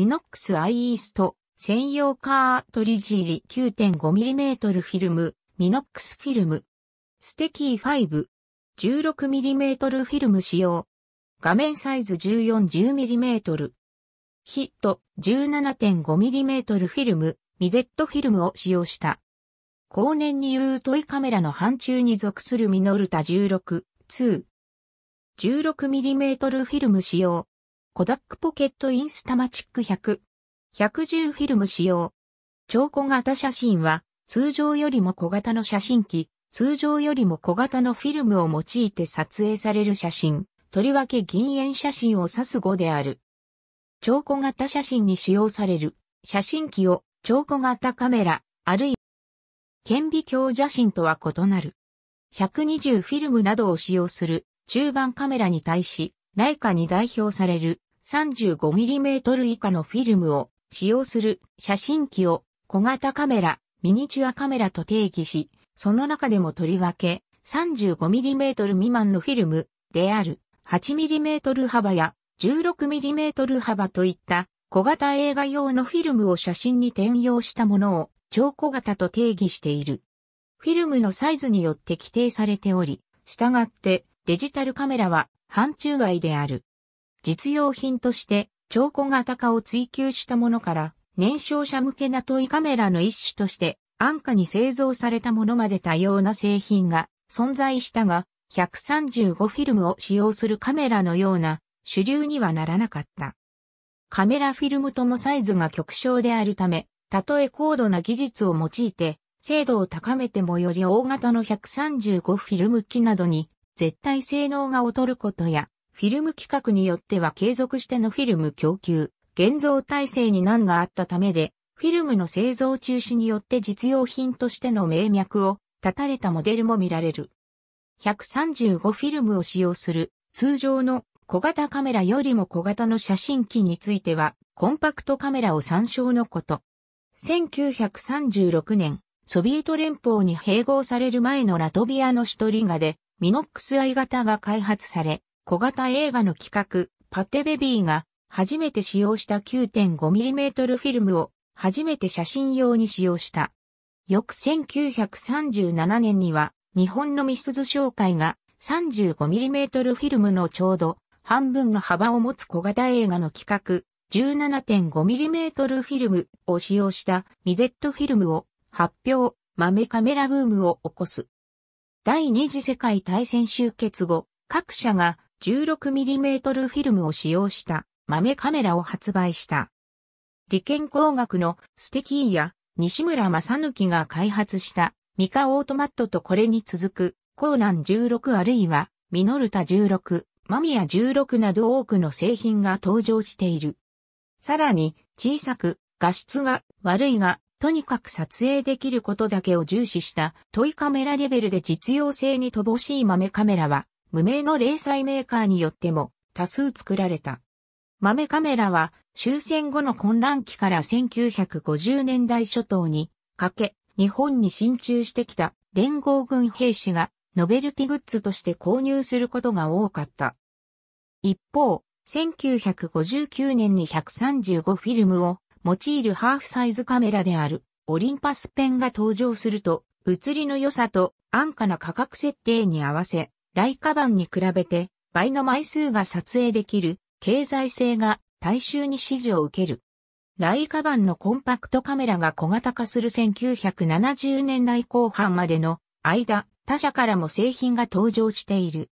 ミノックスアイイースト、専用カートリッジ入り 9.5mm フィルム、ミノックスフィルム。ステキー5、16mm フィルム使用。画面サイズ 14-10mm。ヒット 17.5mm フィルム、ミゼットフィルムを使用した。後年に言うトイカメラの範疇に属するミノルタ16、2。16mm フィルム使用。コダックポケットインスタマチック100。110フィルム使用。超小型写真は、通常よりも小型の写真機、通常よりも小型のフィルムを用いて撮影される写真、とりわけ銀塩写真を指す語である。超小型写真に使用される写真機を超小型カメラ、あるいは顕微鏡写真とは異なる。120フィルムなどを使用する中盤カメラに対し、ライカに代表される 35mm 以下のフィルムを使用する写真機を小型カメラ、ミニチュアカメラと定義し、その中でもとりわけ 35mm 未満のフィルムである 8mm 幅や 16mm 幅といった小型映画用のフィルムを写真に転用したものを超小型と定義している。フィルムのサイズによって規定されており、従ってデジタルカメラは範疇外である。実用品として超小型化を追求したものから、燃焼者向けなトイカメラの一種として、安価に製造されたものまで多様な製品が存在したが、135フィルムを使用するカメラのような主流にはならなかった。カメラフィルムともサイズが極小であるため、たとえ高度な技術を用いて、精度を高めてもより大型の135フィルム機などに絶対性能が劣ることや、フィルム規格によっては継続してのフィルム供給、現像体制に難があったためで、フィルムの製造中止によって実用品としての名脈を立たれたモデルも見られる。135フィルムを使用する通常の小型カメラよりも小型の写真機についてはコンパクトカメラを参照のこと。1936年、ソビエト連邦に併合される前のラトビアのシュトリガでミノックスアイ型が開発され、小型映画の企画、パテベビーが初めて使用した 9.5mm フィルムを初めて写真用に使用した。翌1937年には日本のミスズ商会が 35mm フィルムのちょうど半分の幅を持つ小型映画の企画 17.5mm フィルムを使用したミゼットフィルムを発表、豆カメラブームを起こす。第二次世界大戦終結後、各社が 16mm フィルムを使用した豆カメラを発売した。理研工学のステキーや西村正抜が開発したミカオートマットとこれに続くコーナン16あるいはミノルタ16、マミヤ16など多くの製品が登場している。さらに小さく画質が悪いがとにかく撮影できることだけを重視したトイカメラレベルで実用性に乏しい豆カメラは無名の零細メーカーによっても多数作られた。豆カメラは終戦後の混乱期から1950年代初頭にかけ日本に進駐してきた連合軍兵士がノベルティグッズとして購入することが多かった。一方、1959年に135フィルムを用いるハーフサイズカメラであるオリンパスペンが登場すると、写りの良さと安価な価格設定に合わせ、ライカバンに比べて倍の枚数が撮影できる経済性が大衆に支持を受ける。ライカバンのコンパクトカメラが小型化する1970年代後半までの間、他社からも製品が登場している。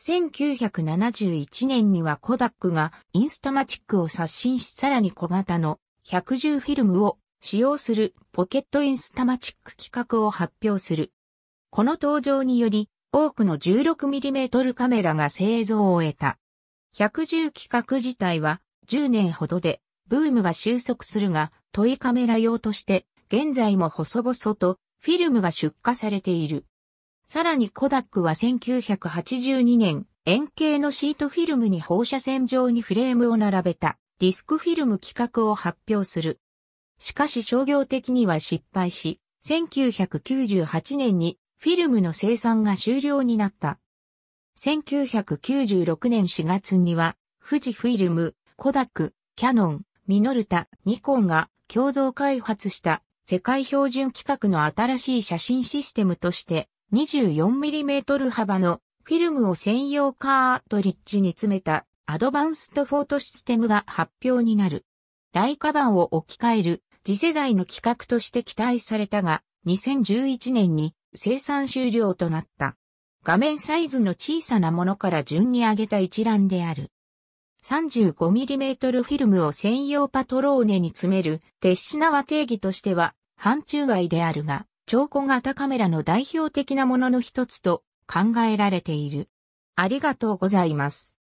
1971年にはコダックがインスタマチックを刷新しさらに小型の110フィルムを使用するポケットインスタマチック企画を発表する。この登場により多くの 16mm カメラが製造を得た。110規格自体は10年ほどでブームが収束するが、トイカメラ用として現在も細々とフィルムが出荷されている。さらにコダックは1982年、円形のシートフィルムに放射線状にフレームを並べたディスクフィルム規格を発表する。しかし商業的には失敗し、1998年にフィルムの生産が終了になった。1996年4月には、富士フィルム、コダック、キャノン、ミノルタ、ニコンが共同開発した世界標準規格の新しい写真システムとして 24mm 幅のフィルムを専用カートリッジに詰めたアドバンストフォートシステムが発表になる。ライカ版を置き換える次世代の規格として期待されたが、2011年に生産終了となった。画面サイズの小さなものから順に上げた一覧である。35mm フィルムを専用パトローネに詰める、鉄品は定義としては、範疇外であるが、超古型カメラの代表的なものの一つと考えられている。ありがとうございます。